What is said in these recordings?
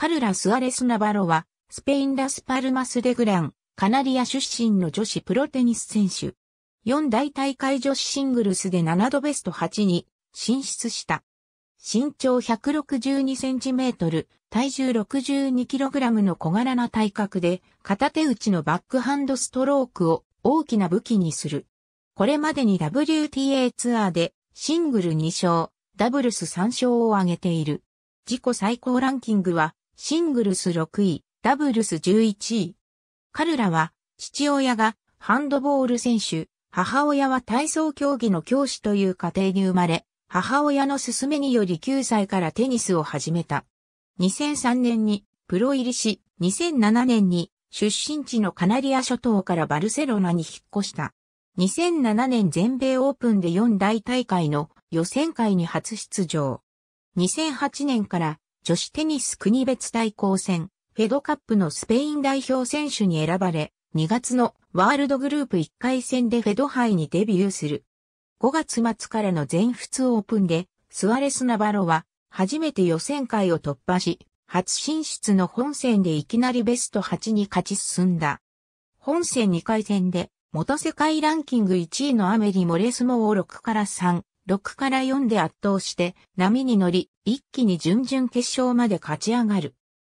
カルラ・スアレス・ナバロは、スペイン・ラスパルマス・デグラン、カナリア出身の女子プロテニス選手。四大大会女子シングルスで7度ベスト8に進出した。身長162センチメートル、体重62キログラムの小柄な体格で、片手打ちのバックハンドストロークを大きな武器にする。これまでに WTA ツアーでシングル2勝、ダブルス3勝を挙げている。自己最高ランキングはシングルス6位、ダブルス11位。彼らは、父親がハンドボール選手、母親は体操競技の教師という家庭に生まれ、母親の勧めにより9歳からテニスを始めた。2003年にプロ入りし、2007年に出身地のカナリア諸島からバルセロナに引っ越した。2007年全米オープンで4大大会の予選会に初出場。2008年から女子テニス国別対抗戦、フェドカップのスペイン代表選手に選ばれ、2月のワールドグループ1回戦でフェド杯にデビューする。5月末からの全仏オープンで、スアレス・ナバロは、初めて予選会を突破し、初進出の本戦でいきなりベスト8に勝ち進んだ。本戦2回戦で、元世界ランキング1位のアメリ・モレスモを6から3、6から4で圧倒して波に乗り、一気に準々決勝まで勝ち上がる。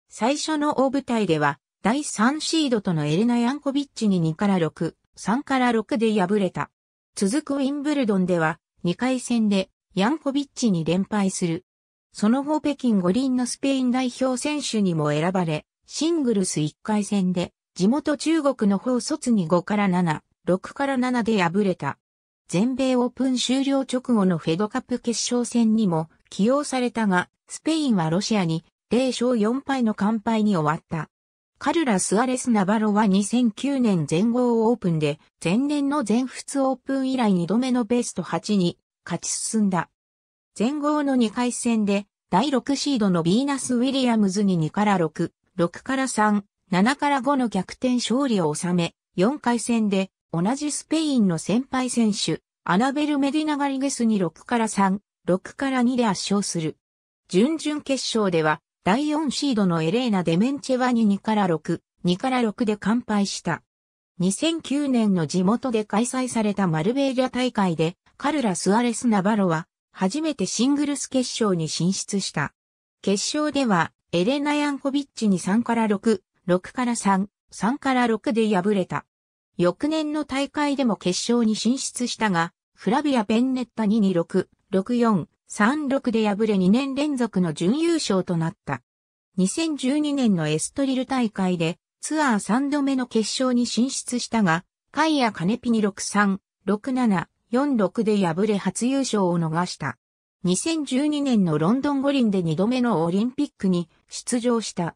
最初の大舞台では、第3シードとのエレナ・ヤンコビッチに2から6、3から6で敗れた。続くウィンブルドンでは、2回戦でヤンコビッチに連敗する。その後北京五輪のスペイン代表選手にも選ばれ、シングルス1回戦で地元中国の方卒に5から7、6から7で敗れた。全米オープン終了直後のフェドカップ決勝戦にも起用されたが、スペインはロシアに0勝4敗の完敗に終わった。カルラ・スアレス・ナバロは2009年全豪オープンで前年の全仏オープン以来2度目のベスト8に勝ち進んだ。全豪の2回戦で第6シードのビーナス・ウィリアムズに2から6、6から3、7から5の逆転勝利を収め、4回戦で同じスペインの先輩選手、アナベル・メディナ・ガリゲスに6から3、6から2で圧勝する。準々決勝では、第4シードのエレーナ・デメンチェワに2から6、2から6で完敗した。2009年の地元で開催されたマルベイャ大会で、カルラ・スアレス・ナバロは、初めてシングルス決勝に進出した。決勝では、エレナ・ヤンコビッチに3から6、6から3、3から6で敗れた。翌年の大会でも決勝に進出したが、フラビア・ベンネッタ2に6 64、36で敗れ2年連続の準優勝となった。2012年のエストリル大会でツアー3度目の決勝に進出したが、カイア・カネピに63、67、46で敗れ初優勝を逃した。2012年のロンドン五輪で2度目のオリンピックに出場した。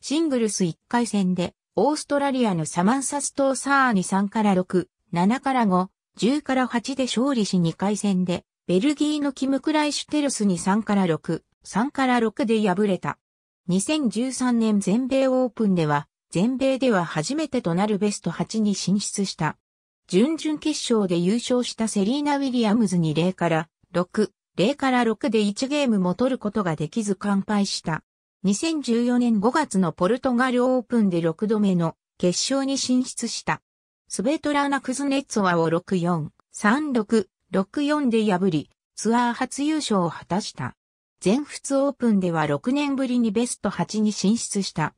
シングルス1回戦でオーストラリアのサマンサストーサーに3から6、7から5、10から8で勝利し2回戦で、ベルギーのキム・クライシュテルスに3から6、3から6で敗れた。2013年全米オープンでは、全米では初めてとなるベスト8に進出した。準々決勝で優勝したセリーナ・ウィリアムズに0から6、0から6で1ゲームも取ることができず完敗した。2014年5月のポルトガルオープンで6度目の決勝に進出した。スベトラーナ・クズネッツォワを6-4、3-6、6-4で破り、ツアー初優勝を果たした。全仏オープンでは6年ぶりにベスト8に進出した。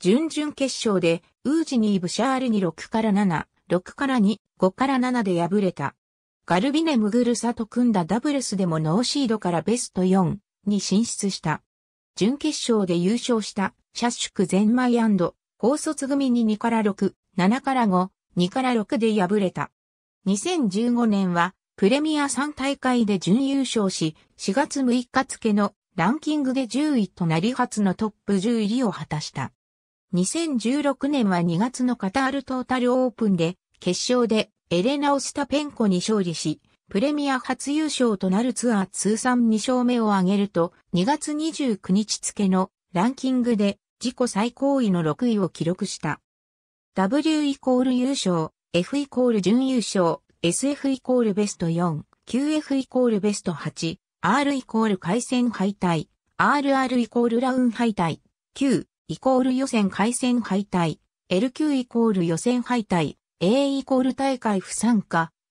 準々決勝で、ウージニー・ブシャールに6から7、6から2、5から7で敗れた。ガルビネ・ムグルサと組んだダブルスでもノーシードからベスト4に進出した。準決勝で優勝した、シシャッュクゼンマイ高卒組に2から6、7から5、2から6で敗れた。2015年は、プレミア3大会で準優勝し、4月6日付のランキングで10位となり初のトップ10入りを果たした。2016年は2月のカタールトータルオープンで、決勝でエレナ・オスタペンコに勝利し、プレミア初優勝となるツアー通算2勝目を挙げると、2月29日付のランキングで自己最高位の6位を記録した。W イコール優勝、F イコール準優勝、SF イコールベスト4、QF イコールベスト8、R イコール回戦敗退、RR イコールラウン敗退、Q イコール予選回戦敗退、LQ イコール予選敗退、A イコール大会不参加、